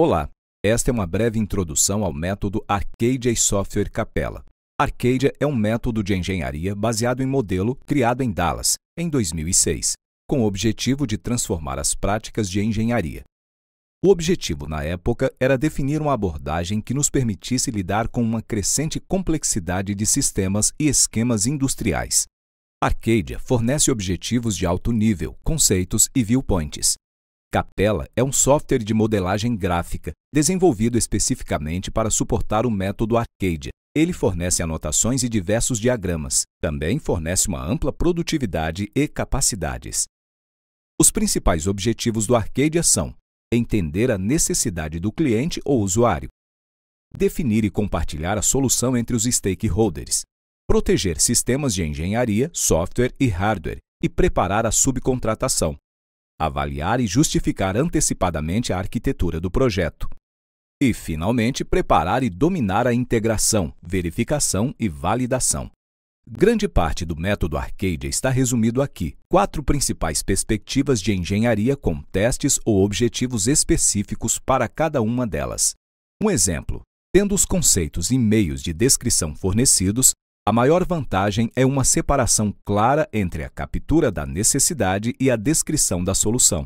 Olá, esta é uma breve introdução ao método Arcadia e Software Capella. Arcadia é um método de engenharia baseado em modelo criado em Dallas, em 2006, com o objetivo de transformar as práticas de engenharia. O objetivo na época era definir uma abordagem que nos permitisse lidar com uma crescente complexidade de sistemas e esquemas industriais. Arcadia fornece objetivos de alto nível, conceitos e viewpoints, Capella é um software de modelagem gráfica desenvolvido especificamente para suportar o método Arcadia. Ele fornece anotações e diversos diagramas. Também fornece uma ampla produtividade e capacidades. Os principais objetivos do Arcadia são entender a necessidade do cliente ou usuário, definir e compartilhar a solução entre os stakeholders, proteger sistemas de engenharia, software e hardware e preparar a subcontratação, avaliar e justificar antecipadamente a arquitetura do projeto. E, finalmente, preparar e dominar a integração, verificação e validação. Grande parte do método Arcadia está resumido aqui. Quatro principais perspectivas de engenharia com testes ou objetivos específicos para cada uma delas. Um exemplo: tendo os conceitos e meios de descrição fornecidos, a maior vantagem é uma separação clara entre a captura da necessidade e a descrição da solução.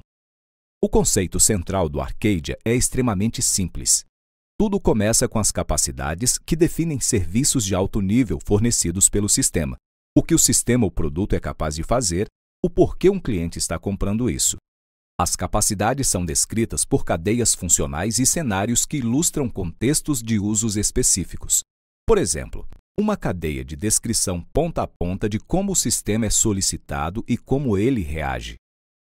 O conceito central do Arcadia é extremamente simples. Tudo começa com as capacidades que definem serviços de alto nível fornecidos pelo sistema, o que o sistema ou produto é capaz de fazer, o porquê um cliente está comprando isso. As capacidades são descritas por cadeias funcionais e cenários que ilustram contextos de usos específicos. Por exemplo, uma cadeia de descrição ponta a ponta de como o sistema é solicitado e como ele reage.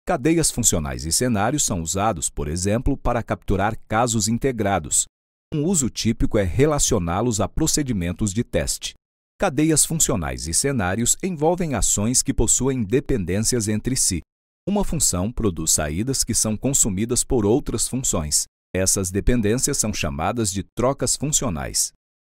Cadeias funcionais e cenários são usados, por exemplo, para capturar casos integrados. Um uso típico é relacioná-los a procedimentos de teste. Cadeias funcionais e cenários envolvem ações que possuem dependências entre si. Uma função produz saídas que são consumidas por outras funções. Essas dependências são chamadas de trocas funcionais.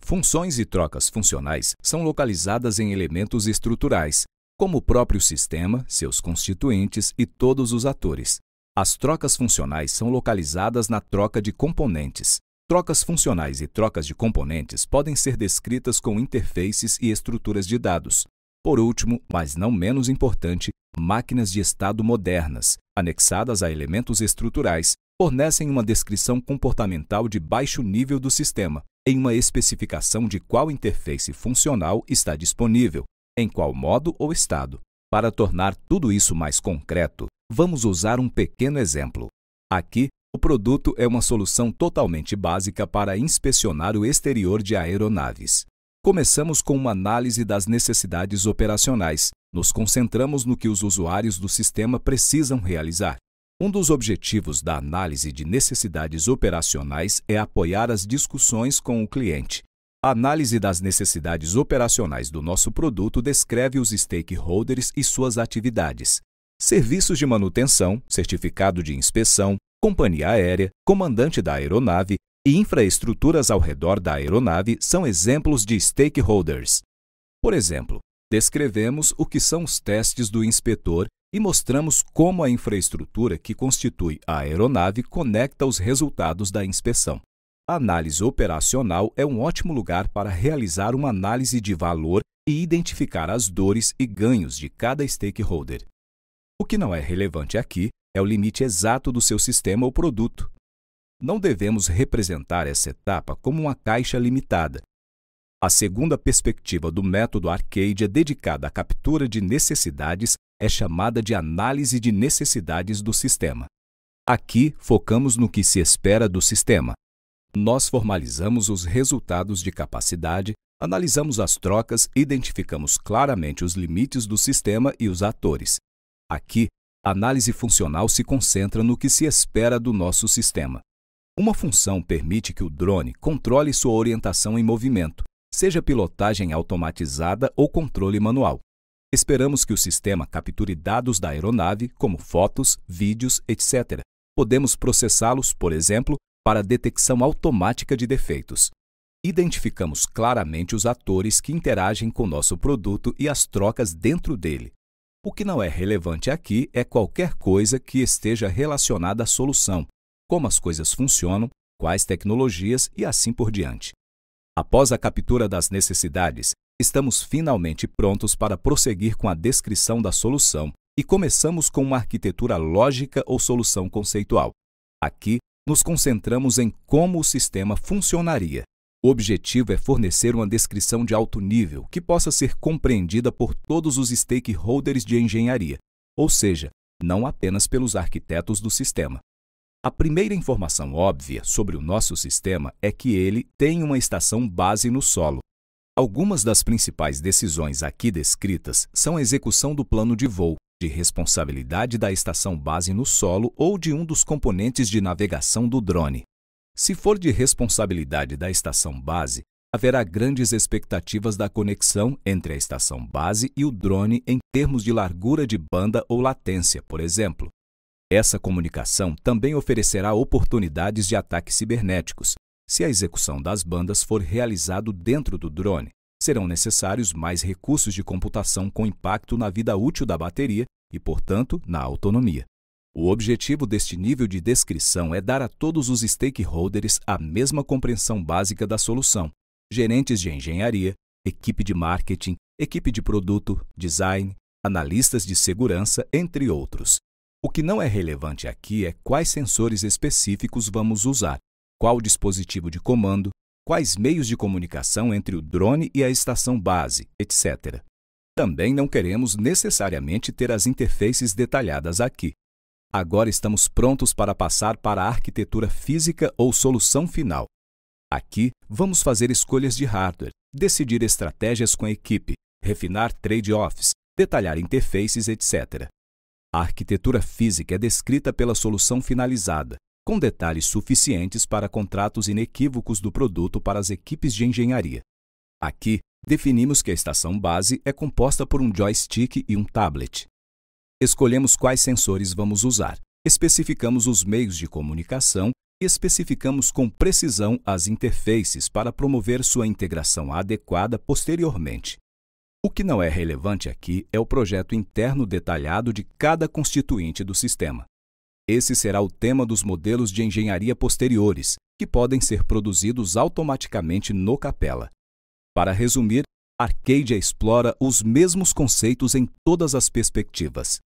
Funções e trocas funcionais são localizadas em elementos estruturais, como o próprio sistema, seus constituintes e todos os atores. As trocas funcionais são localizadas na troca de componentes. Trocas funcionais e trocas de componentes podem ser descritas com interfaces e estruturas de dados. Por último, mas não menos importante, máquinas de estado modernas, anexadas a elementos estruturais, fornecem uma descrição comportamental de baixo nível do sistema, em uma especificação de qual interface funcional está disponível, em qual modo ou estado. Para tornar tudo isso mais concreto, vamos usar um pequeno exemplo. Aqui, o produto é uma solução totalmente básica para inspecionar o exterior de aeronaves. Começamos com uma análise das necessidades operacionais. Nos concentramos no que os usuários do sistema precisam realizar. Um dos objetivos da análise de necessidades operacionais é apoiar as discussões com o cliente. A análise das necessidades operacionais do nosso produto descreve os stakeholders e suas atividades. Serviços de manutenção, certificado de inspeção, companhia aérea, comandante da aeronave e infraestruturas ao redor da aeronave são exemplos de stakeholders. Por exemplo, descrevemos o que são os testes do inspetor e mostramos como a infraestrutura que constitui a aeronave conecta os resultados da inspeção. A análise operacional é um ótimo lugar para realizar uma análise de valor e identificar as dores e ganhos de cada stakeholder. O que não é relevante aqui é o limite exato do seu sistema ou produto. Não devemos representar essa etapa como uma caixa limitada, a segunda perspectiva do método arcade é dedicada à captura de necessidades, é chamada de análise de necessidades do sistema. Aqui focamos no que se espera do sistema. Nós formalizamos os resultados de capacidade, analisamos as trocas, identificamos claramente os limites do sistema e os atores. Aqui, a análise funcional se concentra no que se espera do nosso sistema. Uma função permite que o drone controle sua orientação em movimento, seja pilotagem automatizada ou controle manual. Esperamos que o sistema capture dados da aeronave, como fotos, vídeos, etc. Podemos processá-los, por exemplo, para detecção automática de defeitos. Identificamos claramente os atores que interagem com nosso produto e as trocas dentro dele. O que não é relevante aqui é qualquer coisa que esteja relacionada à solução, como as coisas funcionam, quais tecnologias e assim por diante. Após a captura das necessidades, estamos finalmente prontos para prosseguir com a descrição da solução e começamos com uma arquitetura lógica ou solução conceitual. Aqui, nos concentramos em como o sistema funcionaria. O objetivo é fornecer uma descrição de alto nível que possa ser compreendida por todos os stakeholders de engenharia, ou seja, não apenas pelos arquitetos do sistema. A primeira informação óbvia sobre o nosso sistema é que ele tem uma estação base no solo. Algumas das principais decisões aqui descritas são a execução do plano de voo, de responsabilidade da estação base no solo ou de um dos componentes de navegação do drone. Se for de responsabilidade da estação base, haverá grandes expectativas da conexão entre a estação base e o drone em termos de largura de banda ou latência, por exemplo. Essa comunicação também oferecerá oportunidades de ataques cibernéticos. Se a execução das bandas for realizado dentro do drone, serão necessários mais recursos de computação com impacto na vida útil da bateria e, portanto, na autonomia. O objetivo deste nível de descrição é dar a todos os stakeholders a mesma compreensão básica da solução. Gerentes de engenharia, equipe de marketing, equipe de produto, design, analistas de segurança, entre outros. O que não é relevante aqui é quais sensores específicos vamos usar, qual dispositivo de comando, quais meios de comunicação entre o drone e a estação base, etc. Também não queremos necessariamente ter as interfaces detalhadas aqui. Agora estamos prontos para passar para a arquitetura física ou solução final. Aqui, vamos fazer escolhas de hardware, decidir estratégias com a equipe, refinar trade-offs, detalhar interfaces, etc. A arquitetura física é descrita pela solução finalizada, com detalhes suficientes para contratos inequívocos do produto para as equipes de engenharia. Aqui, definimos que a estação base é composta por um joystick e um tablet. Escolhemos quais sensores vamos usar, especificamos os meios de comunicação e especificamos com precisão as interfaces para promover sua integração adequada posteriormente. O que não é relevante aqui é o projeto interno detalhado de cada constituinte do sistema. Esse será o tema dos modelos de engenharia posteriores, que podem ser produzidos automaticamente no Capella. Para resumir, Arcadia explora os mesmos conceitos em todas as perspectivas.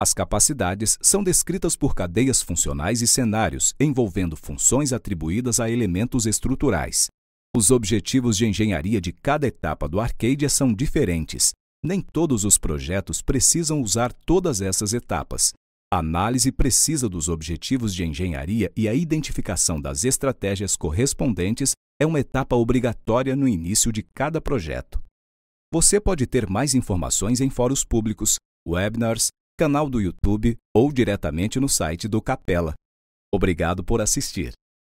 As capacidades são descritas por cadeias funcionais e cenários, envolvendo funções atribuídas a elementos estruturais. Os objetivos de engenharia de cada etapa do Arcadia são diferentes. Nem todos os projetos precisam usar todas essas etapas. A análise precisa dos objetivos de engenharia e a identificação das estratégias correspondentes é uma etapa obrigatória no início de cada projeto. Você pode ter mais informações em fóruns públicos, webinars, canal do YouTube ou diretamente no site do Capela. Obrigado por assistir.